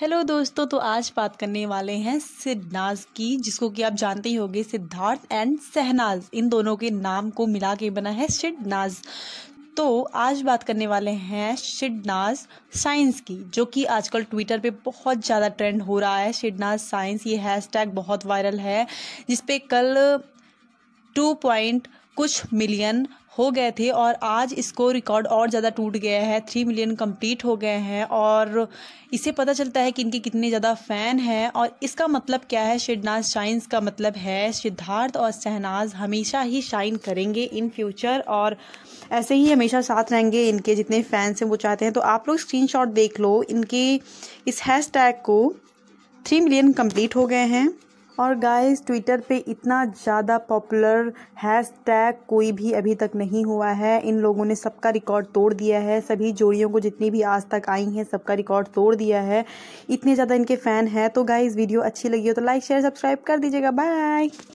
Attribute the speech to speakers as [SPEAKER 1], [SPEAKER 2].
[SPEAKER 1] hello दोस्तों तो आज बात करने वाले हैं सिद्धनाज की जिसको कि आप जानते ही होंगे सिद्धार्थ एंड सहनाज इन दोनों के नाम को मिला के बना है सिद्धनाज तो आज बात करने वाले हैं शिडनाज साइंस की जो कि आजकल ट्विटर पे बहुत ज़्यादा ट्रेंड हो रहा है शिडनाज साइंस ये हैशटैग बहुत वायरल है जिसपे कल टू पॉइंट कुछ मिलियन हो गए थे और आज इसको रिकॉर्ड और ज़्यादा टूट गया है थ्री मिलियन कंप्लीट हो गए हैं और इसे पता चलता है कि इनके कितने ज़्यादा फ़ैन हैं और इसका मतलब क्या है शिडनाज शाइन्स का मतलब है सिद्धार्थ और शहनाज हमेशा ही शाइन करेंगे इन फ्यूचर और ऐसे ही हमेशा साथ रहेंगे इनके जितने फैंस हैं वो चाहते हैं तो आप लोग स्क्रीन देख लो इनके इस हैश को थ्री मिलियन कम्प्लीट हो गए हैं और गाइस ट्विटर पे इतना ज़्यादा पॉपुलर हैश टैग कोई भी अभी तक नहीं हुआ है इन लोगों ने सबका रिकॉर्ड तोड़ दिया है सभी जोड़ियों को जितनी भी आज तक आई हैं सबका रिकॉर्ड तोड़ दिया है इतने ज़्यादा इनके फ़ैन हैं तो गाइस वीडियो अच्छी लगी हो तो लाइक शेयर सब्सक्राइब कर दीजिएगा बाय